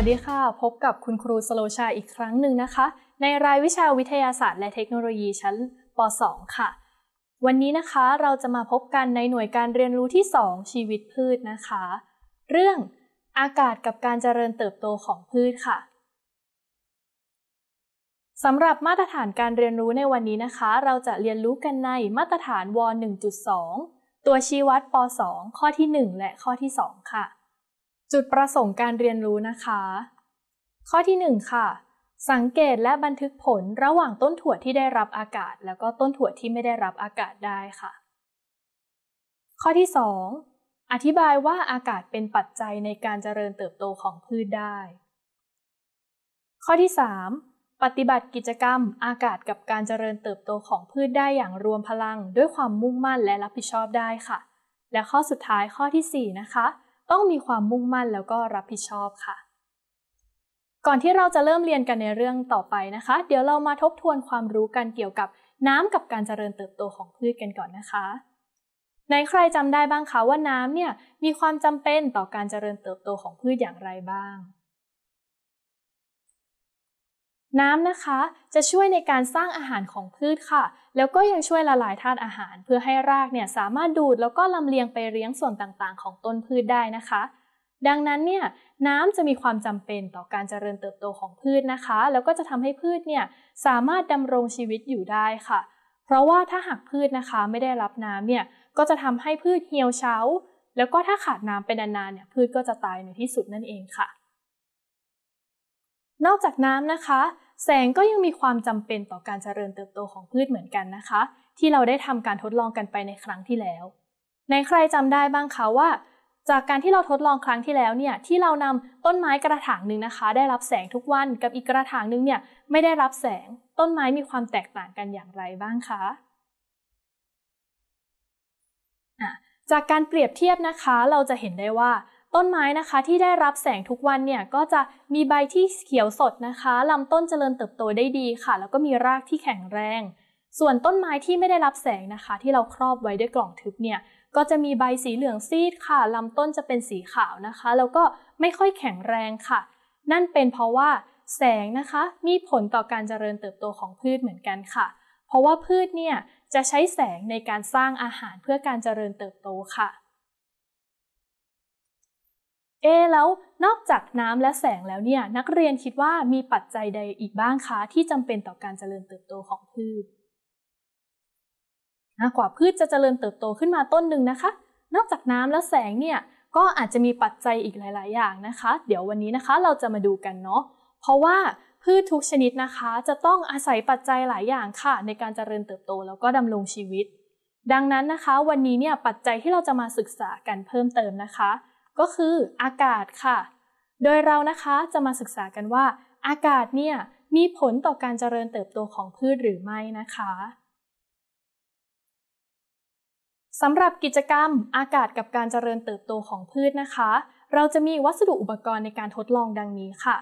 วัสดีค่ะพบกับคุณครูสโลชาอีกครั้งหนึ่งนะคะ ในรายวิชาวิทยาศาสตร์และเทคโนโลยีชั้นป .2 ค่ะ วันนี้นะคะเราจะมาพบกันในหน่วยการเรียนรู้ที่ 2 ชีวิตพืชนะคะ เรื่อง อากาศกับการเจริญเติบโตของพืชค่ะสำหรับมาตรฐานการเรียนรู้ในวันนี้นะคะ เราจะเรียนรู้กันในมาตรฐานว .1.2 ตัวชี้วัดป .2 ข้อที่ 1 และข้อที่ 2 ค่ะจุดประสงค์การเรียนรู้นะคะ ข้อที่ 1 ค่ะ สังเกตและบันทึกผลระหว่างต้นถั่วที่ได้รับอากาศ แล้วก็ต้นถั่วที่ไม่ได้รับอากาศได้ค่ะ ข้อที่ 2 อธิบายว่าอากาศเป็นปัจจัยในการเจริญเติบโตของพืชได้ ข้อที่ 3 ปฏิบัติกิจกรรม อากาศกับการเจริญเติบโตของพืชได้อย่างรวมพลังด้วยความมุ่งมั่นและรับผิดชอบได้ค่ะ และข้อสุดท้ายข้อที่4นะคะต้องมีความมุ่งมั่นแล้วก็รับผิดชอบค่ะ ก่อนที่เราจะเริ่มเรียนกันในเรื่องต่อไปนะคะ เดี๋ยวเรามาทบทวนความรู้กันเกี่ยวกับน้ำกับการเจริญเติบโตของพืชกันก่อนนะคะ ในใครจำได้บ้างคะว่าน้ำเนี่ยมีความจำเป็นต่อการเจริญเติบโตของพืชอย่างไรบ้างน้ำนะคะจะช่วยในการสร้างอาหารของพืชค่ะ แล้วก็ยังช่วยละลายธาตุอาหาร เพื่อให้รากเนี่ยสามารถดูดแล้วก็ลำเลียงไปเลี้ยงส่วนต่างๆ ของต้นพืชได้นะคะ ดังนั้นเนี่ยน้ำจะมีความจำเป็นต่อการเจริญเติบโตของพืชนะคะ แล้วก็จะทำให้พืชเนี่ยสามารถดำรงชีวิตอยู่ได้ค่ะ เพราะว่าถ้าหากพืชนะคะไม่ได้รับน้ำเนี่ยก็จะทำให้พืชเหี่ยวเฉาแล้วก็ถ้าขาดน้ำเป็นนานๆเนี่ยพืชก็จะตายในที่สุดนั่นเองค่ะ นอกจากน้ำนะคะแสงก็ยังมีความจำเป็นต่อการเจริญเติบโตของพืชเหมือนกันนะคะ ที่เราได้ทำการทดลองกันไปในครั้งที่แล้วในใครจำได้บ้างคะว่า จากการที่เราทดลองครั้งที่แล้วเนี่ยที่เรานำต้นไม้กระถางหนึ่งนะคะ ได้รับแสงทุกวันกับอีกกระถางหนึ่งเนี่ยไม่ได้รับแสงต้นไม้มีความแตกต่างกันอย่างไรบ้างคะจากการเปรียบเทียบนะคะ เราจะเห็นได้ว่าต้นไม้นะคะที่ได้รับแสงทุกวันเนี่ยก็จะมีใบที่เขียวสดนะคะลำต้นเจริญเติบโตได้ดีค่ะ แล้วก็มีรากที่แข็งแรง ส่วนต้นไม้ที่ไม่ได้รับแสงนะคะ ที่เราครอบไว้ด้วยกล่องทึบเนี่ยก็จะมีใบสีเหลืองซีดค่ะลำต้นจะเป็นสีขาวนะคะ แล้วก็ไม่ค่อยแข็งแรงค่ะ นั่นเป็นเพราะว่า แสงนะคะมีผลต่อการเจริญเติบโตของพืชเหมือนกันค่ะ เพราะว่าพืชเนี่ยจะใช้แสงในการสร้างอาหารเพื่อการเจริญเติบโตค่ะเอแล้วนอกจากน้ำและแสงแล้วเนี่ย นักเรียนคิดว่ามีปัจจัยใดอีกบ้างคะที่จำเป็นต่อการเจริญเติบโตของพืชกว่าพืชจะเจริญเติบโตขึ้นมาต้นหนึ่งนะคะ นอกจากน้ำและแสงเนี่ย ก็อาจจะมีปัจจัยอีกหลาย ๆ อย่างนะคะ เดี๋ยววันนี้นะคะ เราจะมาดูกันเนาะเพราะว่าพืชทุกชนิดนะคะ จะต้องอาศัยปัจจัยหลายอย่างค่ะ ในการเจริญเติบโตแล้วก็ดำรงชีวิต ดังนั้นนะคะ วันนี้เนี่ยปัจจัยที่เราจะมาศึกษากันเพิ่มเติมนะคะก็คืออากาศค่ะ โดยเรานะคะจะมาศึกษากันว่า อากาศเนี่ย มีผลต่อการเจริญเติบโตของพืชหรือไม่นะคะ สำหรับกิจกรรมอากาศกับการเจริญเติบโตของพืชนะคะ เราจะมีวัสดุอุปกรณ์ในการทดลองดังนี้ค่ะ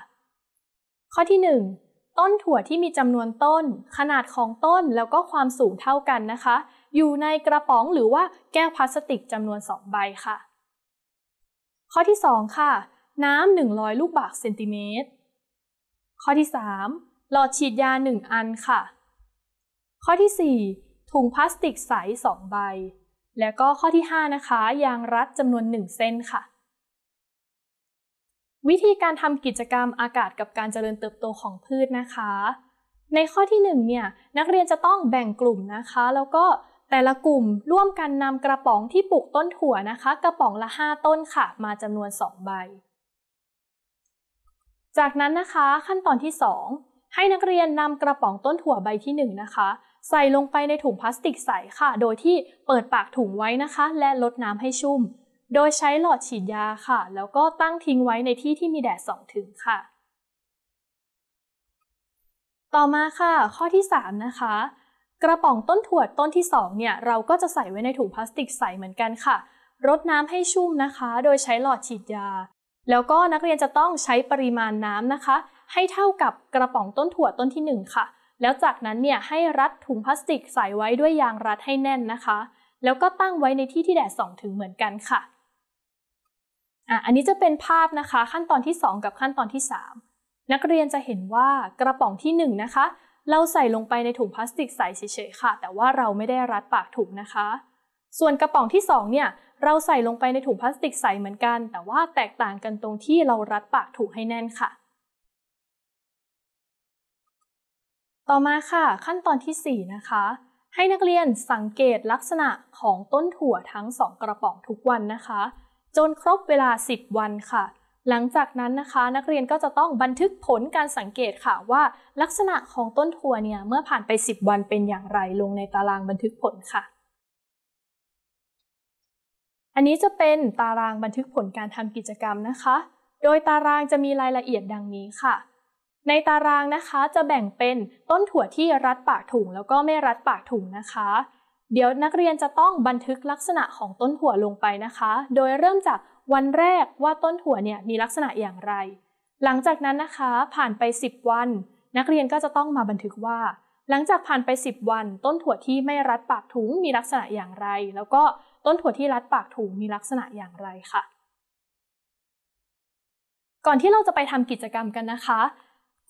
ข้อที่ 1 ต้นถั่วที่มีจำนวนต้น ขนาดของต้นแล้วก็ความสูงเท่ากันนะคะ อยู่ในกระป๋องหรือว่าแก้วพลาสติกจำนวน2ใบค่ะข้อที่ 2 ค่ะ น้ำ100 ลูกบาศก์เซนติเมตร ข้อที่3หลอดฉีดยา 1 อันค่ะ ข้อที่ 4 ถุงพลาสติกใส 2 ใบ และก็ข้อที่ 5 นะคะ ยางรัดจำนวน 1 เส้นค่ะ วิธีการทำกิจกรรมอากาศกับการเจริญเติบโตของพืชนะคะ ในข้อที่1เนี่ยนักเรียนจะต้องแบ่งกลุ่มนะคะ แล้วก็แต่ละกลุ่มร่วมกันนำกระป๋องที่ปลูกต้นถั่วนะคะ กระป๋องละ 5 ต้นค่ะ มาจำนวน 2 ใบ จากนั้นนะคะขั้นตอนที่ 2ให้นักเรียนนำกระป๋องต้นถั่วใบที่1นะคะใส่ลงไปในถุงพลาสติกใสค่ะ โดยที่เปิดปากถุงไว้นะคะ และลดน้ำให้ชุ่ม โดยใช้หลอดฉีดยาค่ะ แล้วก็ตั้งทิ้งไว้ในที่ที่มีแดดส่องถึงค่ะ ต่อมาค่ะ ข้อที่3นะคะกระป๋องต้นถั่วต้นที่2เนี่ย เราก็จะใส่ไว้ในถุงพลาสติกใสเหมือนกันค่ะรดน้ำให้ชุ่มนะคะ โดยใช้หลอดฉีดยา แล้วก็นักเรียนจะต้องใช้ปริมาณน้ำนะคะ ให้เท่ากับกระป๋องต้นถั่วต้นที่1ค่ะแล้วจากนั้นเนี่ยให้รัดถุงพลาสติกใส่ไว้ด้วยยางรัดให้แน่นนะคะ แล้วก็ตั้งไว้ในที่ที่แดดส่องถึงเหมือนกันค่ะอ่ะ อันนี้จะเป็นภาพนะคะขั้นตอนที่ 2 กับขั้นตอนที่ 3 นักเรียนจะเห็นว่ากระป๋องที่1นะคะเราใส่ลงไปในถุงพลาสติกใสเฉยๆค่ะ แต่ว่าเราไม่ได้รัดปากถุงนะคะ ส่วนกระป๋องที่2เนี่ยเราใส่ลงไปในถุงพลาสติกใสเหมือนกัน แต่ว่าแตกต่างกันตรงที่เรารัดปากถุงให้แน่นค่ะ ต่อมาค่ะ ขั้นตอนที่4นะคะให้นักเรียนสังเกตลักษณะของต้นถั่วทั้ง 2 กระป๋องทุกวันนะคะจนครบเวลา 10 วันค่ะหลังจากนั้นนะคะนักเรียนก็จะต้องบันทึกผลการสังเกตค่ะว่า ลักษณะของต้นถั่วเนี่ยเมื่อผ่านไป10วันเป็นอย่างไรลงในตารางบันทึกผลค่ะอันนี้จะเป็นตารางบันทึกผลการทำกิจกรรมนะคะ โดยตารางจะมีรายละเอียดดังนี้ค่ะ ในตารางนะคะจะแบ่งเป็นต้นถั่วที่รัดปากถุง แล้วก็ไม่รัดปากถุงนะคะ เดี๋ยวนักเรียนจะต้องบันทึกลักษณะของต้นถั่วลงไปนะคะ โดยเริ่มจากวันแรกว่าต้นถั่วเนี่ยมีลักษณะอย่างไร หลังจากนั้นนะคะผ่านไป 10 วัน นักเรียนก็จะต้องมาบันทึกว่า หลังจากผ่านไป 10 วัน ต้นถั่วที่ไม่รัดปากถุงมีลักษณะอย่างไร แล้วก็ต้นถั่วที่รัดปากถุงมีลักษณะอย่างไรค่ะ ก่อนที่เราจะไปทำกิจกรรมกันนะคะ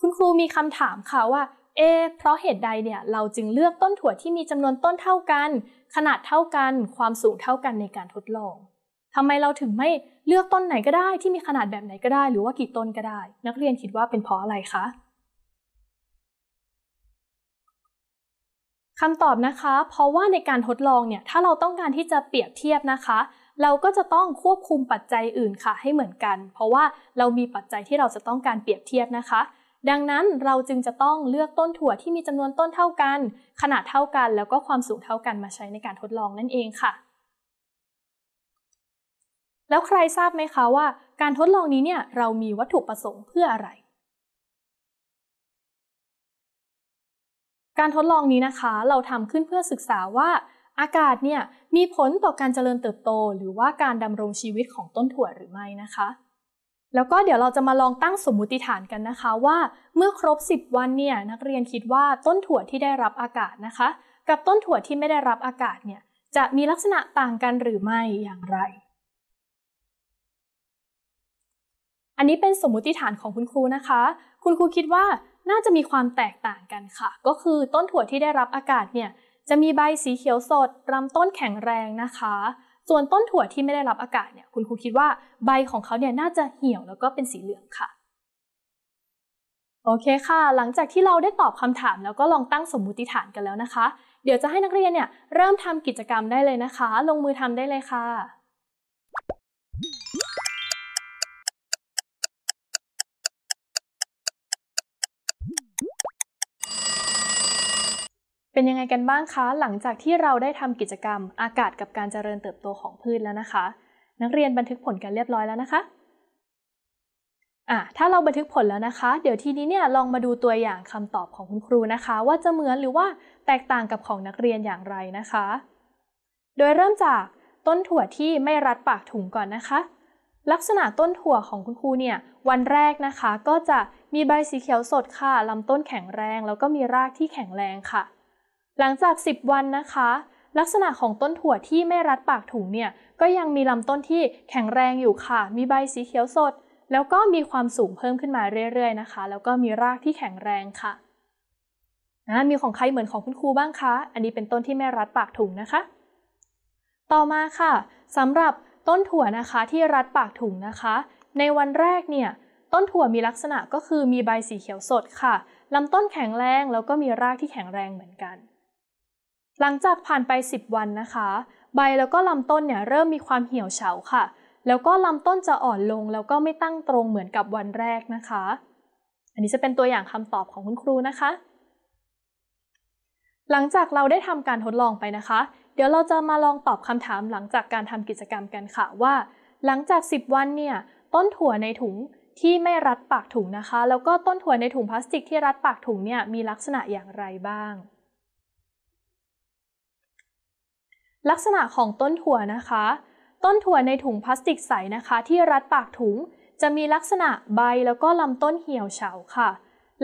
คุณครูมีคำถามค่ะว่า เอเพราะเหตุใดเนี่ยเราจึงเลือกต้นถั่วที่มีจำนวนต้นเท่ากัน ขนาดเท่ากัน ความสูงเท่ากันในการทดลองทำไมเราถึงไม่เลือกต้นไหนก็ได้ ที่มีขนาดแบบไหนก็ได้ หรือว่ากี่ต้นก็ได้ นักเรียนคิดว่าเป็นเพราะอะไรคะคำตอบนะคะ เพราะว่าในการทดลองเนี่ยถ้าเราต้องการที่จะเปรียบเทียบนะคะ เราก็จะต้องควบคุมปัจจัยอื่นค่ะ ให้เหมือนกัน เพราะว่าเรามีปัจจัยที่เราจะต้องการเปรียบเทียบนะคะ ดังนั้นเราจึงจะต้องเลือกต้นถั่วที่มีจำนวนต้นเท่ากัน ขนาดเท่ากันแล้วก็ความสูงเท่ากันมาใช้ในการทดลองนั่นเองค่ะแล้วใครทราบไหมคะว่า การทดลองนี้เนี่ยเรามีวัตถุประสงค์เพื่ออะไร การทดลองนี้นะคะเราทำขึ้นเพื่อศึกษาว่า อากาศเนี่ย มีผลต่อการเจริญเติบโตหรือว่าการดำรงชีวิตของต้นถั่วหรือไม่นะคะ แล้วก็เดี๋ยวเราจะมาลองตั้งสมมุติฐานกันนะคะว่า เมื่อครบ10วันเนี่ยนักเรียนคิดว่าต้นถั่วที่ได้รับอากาศนะคะกับต้นถั่วที่ไม่ได้รับอากาศเนี่ยจะมีลักษณะต่างกันหรือไม่อย่างไรอันนี้เป็นสมมุติฐานของคุณครูนะคะ คุณครูคิดว่าน่าจะมีความแตกต่างกันค่ะ ก็คือต้นถั่วที่ได้รับอากาศเนี่ย จะมีใบสีเขียวสดลำต้นแข็งแรงนะคะ ส่วนต้นถั่วที่ไม่ได้รับอากาศเนี่ย คุณครูคิดว่าใบของเขาเนี่ยน่าจะเหี่ยวแล้วก็เป็นสีเหลืองค่ะ โอเคค่ะ หลังจากที่เราได้ตอบคำถามแล้วก็ลองตั้งสมมุติฐานกันแล้วนะคะ เดี๋ยวจะให้นักเรียนเนี่ยเริ่มทำกิจกรรมได้เลยนะคะ ลงมือทำได้เลยค่ะเป็นยังไงกันบ้างคะหลังจากที่เราได้ทำกิจกรรม อากาศกับการเจริญเติบโตของพืชแล้วนะคะ นักเรียนบันทึกผลกันเรียบร้อยแล้วนะคะอ่ะถ้าเราบันทึกผลแล้วนะคะ เดี๋ยวทีนี้เนี่ยลองมาดูตัวอย่างคำตอบของคุณครูนะคะ ว่าจะเหมือนหรือว่าแตกต่างกับของนักเรียนอย่างไรนะคะ โดยเริ่มจากต้นถั่วที่ไม่รัดปากถุงก่อนนะคะ ลักษณะต้นถั่วของคุณครูเนี่ยวันแรกนะคะก็จะมีใบสีเขียวสดค่ะลำต้นแข็งแรงแล้วก็มีรากที่แข็งแรงค่ะหลังจาก 10 วันนะคะ ลักษณะของต้นถั่วที่ไม่รัดปากถุงเนี่ยก็ยังมีลำต้นที่แข็งแรงอยู่ค่ะ มีใบสีเขียวสด แล้วก็มีความสูงเพิ่มขึ้นมาเรื่อยๆ นะคะ แล้วก็มีรากที่แข็งแรงค่ะนะมีของใครเหมือนของคุณครูบ้างคะอันนี้เป็นต้นที่ไม่รัดปากถุงนะคะ ต่อมาค่ะสำหรับต้นถั่วนะคะที่รัดปากถุงนะคะ ในวันแรกเนี่ยต้นถั่วมีลักษณะก็คือมีใบสีเขียวสดค่ะลำต้นแข็งแรงแล้วก็มีรากที่แข็งแรงเหมือนกันหลังจากผ่านไป 10 วันนะคะ ใบแล้วก็ลำต้นเนี่ยเริ่มมีความเหี่ยวเฉาค่ะ แล้วก็ลำต้นจะอ่อนลงแล้วก็ไม่ตั้งตรงเหมือนกับวันแรกนะคะ อันนี้จะเป็นตัวอย่างคำตอบของคุณครูนะคะ หลังจากเราได้ทำการทดลองไปนะคะ เดี๋ยวเราจะมาลองตอบคำถามหลังจากการทำกิจกรรมกันค่ะ ว่า หลังจาก 10 วันเนี่ยต้นถั่วในถุงที่ไม่รัดปากถุงนะคะ แล้วก็ต้นถั่วในถุงพลาสติกที่รัดปากถุงเนี่ยมีลักษณะอย่างไรบ้างลักษณะของต้นถั่วนะคะ ต้นถั่วในถุงพลาสติกใสนะคะ ที่รัดปากถุงจะมีลักษณะใบแล้วก็ลำต้นเหี่ยวเฉาค่ะ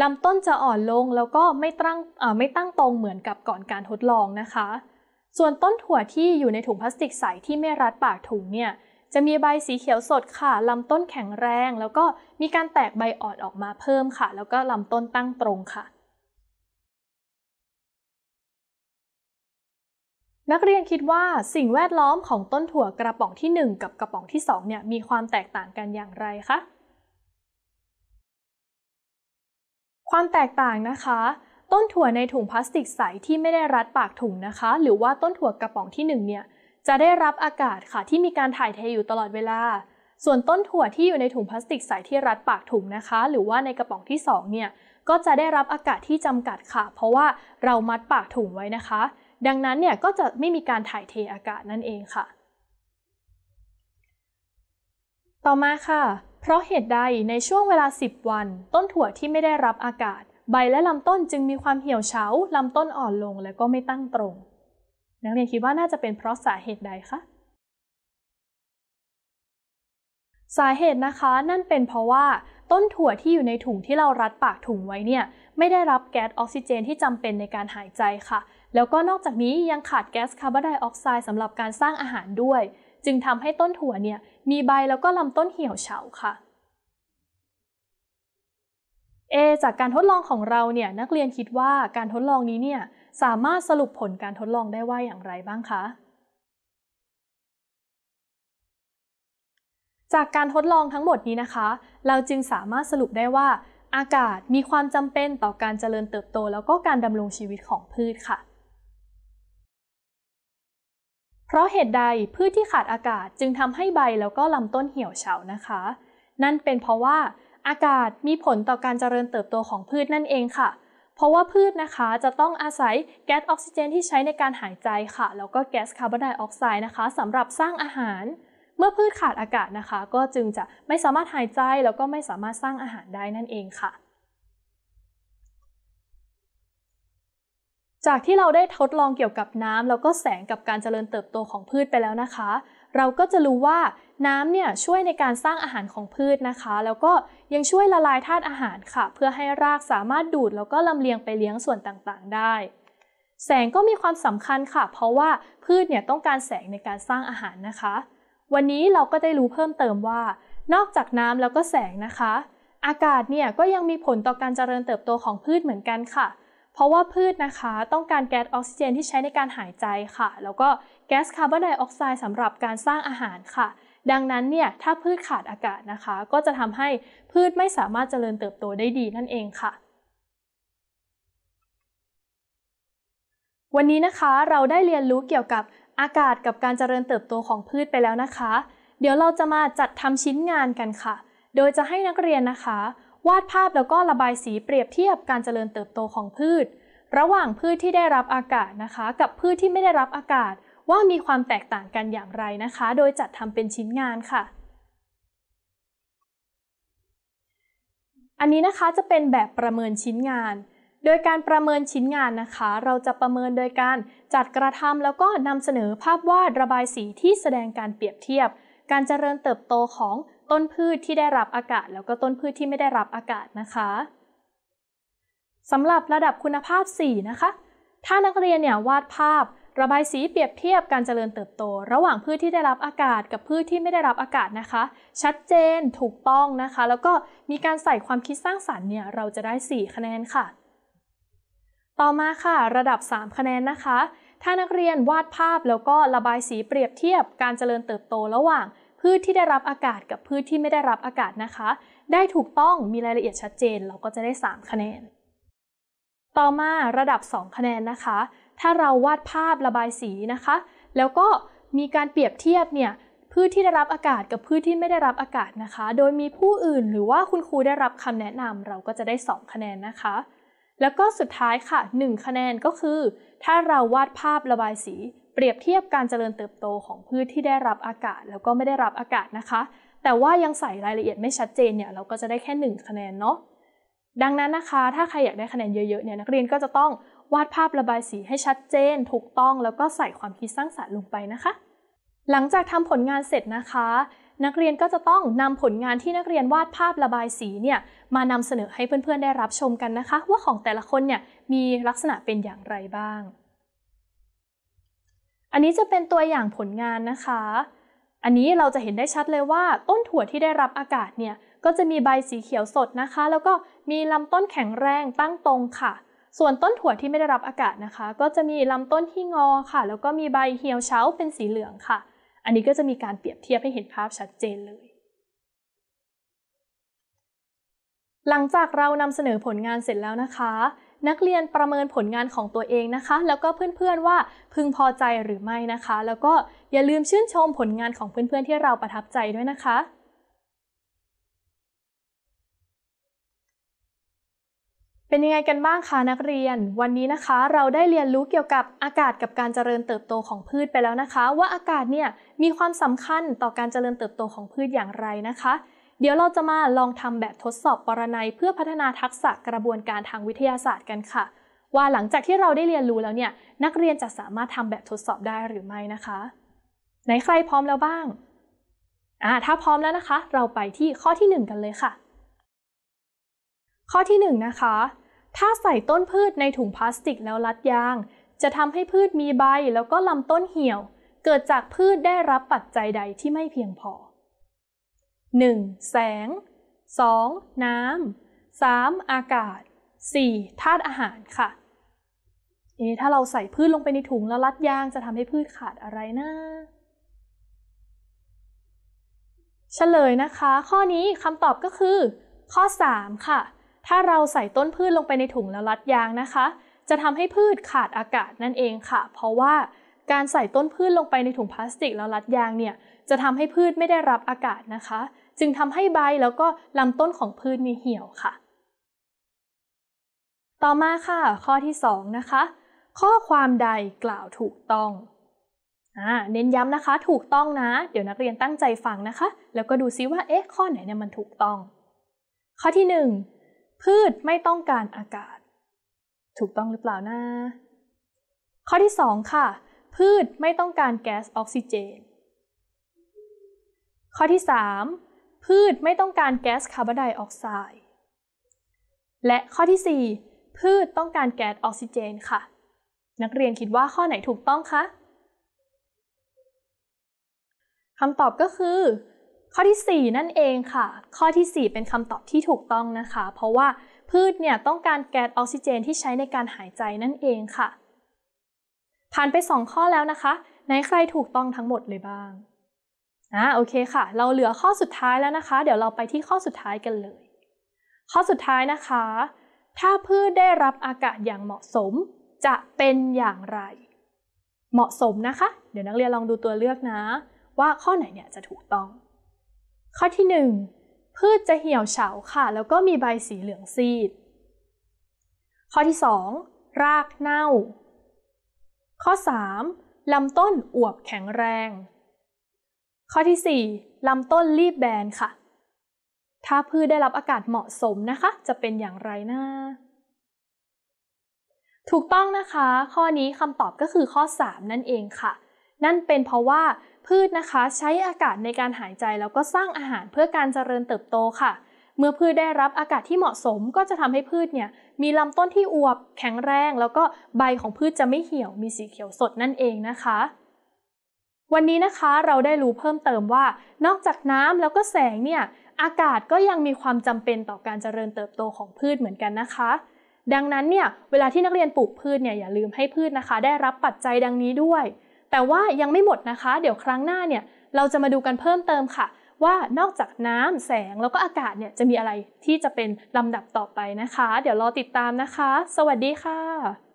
ลำต้นจะอ่อนลงแล้วก็ไม่ตั้งไม่ตั้งตรงเหมือนกับก่อนการทดลองนะคะ ส่วนต้นถั่วที่อยู่ในถุงพลาสติกใสที่ไม่รัดปากถุงเนี่ยจะมีใบสีเขียวสดค่ะ ลำต้นแข็งแรง แล้วก็มีการแตกใบอ่อนออกมาเพิ่มค่ะ แล้วก็ลำต้นตั้งตรงค่ะนักเรียนคิดว่าสิ่งแวดล้อมของต้นถั่วกระป๋องที่ 1 กับกระป๋องที่2เนี่ย มีความแตกต่างกันอย่างไรคะความแตกต่างนะคะ ต้นถั่วในถุงพลาสติกใสที่ไม่ได้รัดปากถุงนะคะ หรือว่าต้นถั่วกระป๋องที่1เนี่ยจะได้รับอากาศค่ะที่มีการถ่ายเทอยู่ตลอดเวลา ส่วนต้นถั่วที่อยู่ในถุงพลาสติกใสที่รัดปากถุงนะคะ หรือว่าในกระป๋องที่2เนี่ย ก็จะได้รับอากาศที่จำกัดค่ะ เพราะว่าเรามัดปากถุงไว้นะคะดังนั้นเนี่ยก็จะไม่มีการถ่ายเทอากาศนั่นเองค่ะ ต่อมาค่ะ เพราะเหตุใดในช่วงเวลา 10 วัน ต้นถั่วที่ไม่ได้รับอากาศ ใบและลำต้นจึงมีความเหี่ยวเฉาลำต้นอ่อนลงและก็ไม่ตั้งตรง นักเรียนคิดว่าน่าจะเป็นเพราะสาเหตุใดคะ สาเหตุนะคะ นั่นเป็นเพราะว่า ต้นถั่วที่อยู่ในถุงที่เรารัดปากถุงไว้เนี่ย ไม่ได้รับแก๊สออกซิเจนที่จำเป็นในการหายใจค่ะแล้วก็นอกจากนี้ยังขาดแก๊สคาร์บอนไดออกไซด์สำหรับการสร้างอาหารด้วย จึงทำให้ต้นถั่วเนี่ยมีใบแล้วก็ลำต้นเหี่ยวเฉาค่ะ เอจากการทดลองของเราเนี่ยนักเรียนคิดว่าการทดลองนี้เนี่ยสามารถสรุปผลการทดลองได้ว่าอย่างไรบ้างคะ จากการทดลองทั้งหมดนี้นะคะ เราจึงสามารถสรุปได้ว่า อากาศมีความจำเป็นต่อการเจริญเติบโต แล้วก็การดำรงชีวิตของพืชค่ะเพราะเหตุใดพืชที่ขาดอากาศจึงทำให้ใบแล้วก็ลำต้นเหี่ยวเฉานะคะ นั่นเป็นเพราะว่าอากาศมีผลต่อการเจริญเติบโตของพืชนั่นเองค่ะ เพราะว่าพืชนะคะจะต้องอาศัยแก๊สออกซิเจน ที่ใช้ในการหายใจค่ะ แล้วก็แก๊สคาร์บอนไดออกไซด์นะคะสำหรับสร้างอาหาร เมื่อพืชขาดอากาศนะคะ ก็จึงจะไม่สามารถหายใจแล้วก็ไม่สามารถสร้างอาหารได้นั่นเองค่ะจากที่เราได้ทดลองเกี่ยวกับน้ำแล้วก็แสงกับการเจริญเติบโตของพืชไปแล้วนะคะ เราก็จะรู้ว่าน้ำเนี่ยช่วยในการสร้างอาหารของพืชนะคะ แล้วก็ยังช่วยละลายธาตุอาหารค่ะ เพื่อให้รากสามารถดูดแล้วก็ลำเลียงไปเลี้ยงส่วนต่างๆได้ แสงก็มีความสำคัญค่ะเพราะว่าพืชเนี่ยต้องการแสงในการสร้างอาหารนะคะ วันนี้เราก็ได้รู้เพิ่มเติมว่า นอกจากน้ำแล้วก็แสงนะคะ อากาศเนี่ยก็ยังมีผลต่อการเจริญเติบโตของพืชเหมือนกันค่ะเพราะว่าพืชนะคะต้องการแก๊สออกซิเจนที่ใช้ในการหายใจค่ะ แล้วก็แก๊สคาร์บอนไดออกไซด์สำหรับการสร้างอาหารค่ะ ดังนั้นเนี่ยถ้าพืชขาดอากาศนะคะ ก็จะทำให้พืชไม่สามารถเจริญเติบโตได้ดีนั่นเองค่ะ วันนี้นะคะเราได้เรียนรู้เกี่ยวกับอากาศกับการเจริญเติบโตของพืชไปแล้วนะคะ เดี๋ยวเราจะมาจัดทำชิ้นงานกันค่ะ โดยจะให้นักเรียนนะคะวาดภาพแล้วก็ระบายสีเปรียบเทียบการเจริญเติบโตของพืช ระหว่างพืชที่ได้รับอากาศนะคะ กับพืชที่ไม่ได้รับอากาศ ว่ามีความแตกต่างกันอย่างไรนะคะ โดยจัดทำเป็นชิ้นงานค่ะ อันนี้นะคะจะเป็นแบบประเมินชิ้นงาน โดยการประเมินชิ้นงานนะคะ เราจะประเมินโดยการจัดกระทำแล้วก็นำเสนอภาพวาดระบายสีที่แสดงการเปรียบเทียบ การเจริญเติบโตของต้นพืชที่ได้รับอากาศ แล้วก็ต้นพืชที่ไม่ได้รับอากาศนะคะสำหรับระดับคุณภาพ4นะคะถ้านักเรียนเนี่ยวาดภาพ ระบายสีเปรียบเทียบการเจริญเติบโต ระหว่างพืชที่ได้รับอากาศกับพืชที่ไม่ได้รับอากาศนะคะ ชัดเจน ถูกต้องนะคะ แล้วก็มีการใส่ความคิดสร้างสารรค์เนี่ยเราจะได้ 4 คะแนนค่ะ ต่อมาค่ะ ระดับ 3 คะแนนนะคะ ถ้านักเรียนวาดภาพแล้วก็ระบายสีเปรียบเทียบ การเจริญเติบโตระหว่างพืชที่ได้รับอากาศกับพืชที่ไม่ได้รับอากาศนะคะ ได้ถูกต้องมีรายละเอียดชัดเจนเราก็จะได้ 3 คะแนน ต่อมาระดับ 2 คะแนนนะคะ ถ้าเราวาดภาพระบายสีนะคะ แล้วก็มีการเปรียบเทียบเนี่ยพืชที่ได้รับอากาศกับพืชที่ไม่ได้รับอากาศนะคะ โดยมีผู้อื่นหรือว่าคุณครูได้รับคำแนะนำเราก็จะได้ 2 คะแนนนะคะ แล้วก็สุดท้ายค่ะ 1 คะแนนก็คือ ถ้าเราวาดภาพระบายสีเปรียบเทียบการเจริญเติบโตของพืชที่ได้รับอากาศ แล้วก็ไม่ได้รับอากาศนะคะ แต่ว่ายังใส่รายละเอียดไม่ชัดเจนเนี่ยเราก็จะได้แค่ 1 คะแนนเนาะดังนั้นนะคะ ถ้าใครอยากได้คะแนนเยอะๆเนี่ยนักเรียนก็จะต้องวาดภาพระบายสีให้ชัดเจน ถูกต้องแล้วก็ใส่ความคิดสร้างสารรค์ลงไปนะคะ หลังจากทำผลงานเสร็จนะคะ นักเรียนก็จะต้องนำผลงานที่นักเรียนวาดภาพระบายสีเนี่ยมานำเสนอให้เพื่อนๆได้รับชมกันนะคะว่าของแต่ละคนเนี่ยมีลักษณะเป็นอย่างไรบ้างอันนี้จะเป็นตัวอย่างผลงานนะคะ อันนี้เราจะเห็นได้ชัดเลยว่า ต้นถั่วที่ได้รับอากาศเนี่ย ก็จะมีใบสีเขียวสดนะคะ แล้วก็มีลำต้นแข็งแรงตั้งตรงค่ะ ส่วนต้นถั่วที่ไม่ได้รับอากาศนะคะ ก็จะมีลำต้นที่งอค่ะ แล้วก็มีใบเหี่ยวเฉาเป็นสีเหลืองค่ะ อันนี้ก็จะมีการเปรียบเทียบให้เห็นภาพชัดเจนเลย หลังจากเรานำเสนอผลงานเสร็จแล้วนะคะนักเรียนประเมินผลงานของตัวเองนะคะ แล้วก็เพื่อนๆว่าพึงพอใจหรือไม่นะคะ แล้วก็อย่าลืมชื่นชมผลงานของเพื่อนๆที่เราประทับใจด้วยนะคะ เป็นยังไงกันบ้างคะ นักเรียน วันนี้นะคะเราได้เรียนรู้เกี่ยวกับอากาศกับการเจริญเติบโตของพืชไปแล้วนะคะ ว่าอากาศเนี่ยมีความสำคัญต่อการเจริญเติบโตของพืชอย่างไรนะคะเดี๋ยวเราจะมาลองทำแบบทดสอบปรนัยเพื่อพัฒนาทักษะกระบวนการทางวิทยาศาสตร์กันค่ะ ว่าหลังจากที่เราได้เรียนรู้แล้วเนี่ยนักเรียนจะสามารถทำแบบทดสอบได้หรือไม่นะคะไหนใครพร้อมแล้วบ้างอ่าถ้าพร้อมแล้วนะคะ เราไปที่ข้อที่1กันเลยค่ะข้อที่1นนะคะถ้าใส่ต้นพืชในถุงพลาสติกแล้วรัดยาง จะทำให้พืชมีใบแล้วก็ลำต้นเหี่ยว เกิดจากพืชได้รับปัจจัยใดที่ไม่เพียงพอ 1. แสง 2. น้ำา 3. อากาศ 4. ธาตุอาหารค่ะ เอ๊ถ้าเราใส่พืชลงไปในถุงแล้วรัดยางจะทำให้พืชขาดอะไรนะ เฉลยนะคะ ข้อนี้คำตอบก็คือ ข้อ 3 ค่ะ ถ้าเราใส่ต้นพืชลงไปในถุงแล้วรัดยางนะคะ จะทำให้พืชขาดอากาศนั่นเองค่ะ เพราะว่าการใส่ต้นพืชลงไปในถุงพลาสติกแล้วรัดยางเนี่ย จะทำให้พืชไม่ได้รับอากาศนะคะจึงทำให้ใบแล้วก็ลำต้นของพืชมีเหี่ยวค่ะ ต่อมาค่ะ ข้อที่2นะคะ ข้อความใดกล่าวถูกต้องอเน้นย้ำนะคะ ถูกต้องนะเดี๋ยวนักเรียนตั้งใจฟังนะคะ แล้วก็ดูซิว่าเอ๊ะข้อไหนเนี่ยมันถูกต้อง ข้อที่1พืชไม่ต้องการอากาศ ถูกต้องหรือเปล่านะข้อที่2ค่ะ พืชไม่ต้องการแก๊สออกซิเจน ข้อที่3พืชไม่ต้องการแก๊สคาร์บอนไดออกไซด์ และข้อที่ 4 พืชต้องการแก๊สออกซิเจนค่ะ นักเรียนคิดว่าข้อไหนถูกต้องคะคำตอบก็คือ ข้อที่ 4 นั่นเองค่ะ ข้อที่ 4 เป็นคำตอบที่ถูกต้องนะคะ เพราะว่า พืชเนี่ยต้องการแก๊สออกซิเจนที่ใช้ในการหายใจนั่นเองค่ะ ผ่านไป2ข้อแล้วนะคะไหนใครถูกต้องทั้งหมดเลยบ้างอ่าโอเคค่ะเราเหลือข้อสุดท้ายแล้วนะคะ เดี๋ยวเราไปที่ข้อสุดท้ายกันเลย ข้อสุดท้ายนะคะ ถ้าพืชได้รับอากาศอย่างเหมาะสมจะเป็นอย่างไร เหมาะสมนะคะ เดี๋ยวนักเรียนลองดูตัวเลือกนะ ว่าข้อไหนเนี่ยจะถูกต้อง ข้อที่ 1 พืชจะเหี่ยวเฉาค่ะ แล้วก็มีใบสีเหลืองซีด ข้อที่ 2 รากเน่า ข้อ 3ลำต้นอวบแข็งแรงข้อที่ 4ลำต้นรีบแบน ค่ะ ถ้าพืชได้รับอากาศเหมาะสมนะคะ จะเป็นอย่างไรนะถูกต้องนะคะ ข้อนี้คำตอบก็คือข้อ 3 นั่นเองค่ะ นั่นเป็นเพราะว่า พืชนะคะใช้อากาศในการหายใจแล้วก็สร้างอาหารเพื่อการเจริญเติบโตค่ะ เมื่อพืชได้รับอากาศที่เหมาะสมก็จะทำให้พืชเนี่ย มีลำต้นที่อวบแข็งแรง แล้วก็ใบของพืชจะไม่เหี่ยวมีสีเขียวสดนั่นเองนะคะวันนี้นะคะ เราได้รู้เพิ่มเติมว่า นอกจากน้ำแล้วก็แสงเนี่ยอากาศก็ยังมีความจำเป็นต่อการเจริญเติบโตของพืชเหมือนกันนะคะ ดังนั้นเนี่ยเวลาที่นักเรียนปลูกพืชเนี่ยอย่าลืมให้พืชนะคะ ได้รับปัจจัยดังนี้ด้วย แต่ว่ายังไม่หมดนะคะเดี๋ยวครั้งหน้าเนี่ยเราจะมาดูกันเพิ่มเติมค่ะ ว่านอกจากน้ำแสงแล้วก็อากาศเนี่ยจะมีอะไรที่จะเป็นลำดับต่อไปนะคะ เดี๋ยวรอติดตามนะคะ สวัสดีค่ะ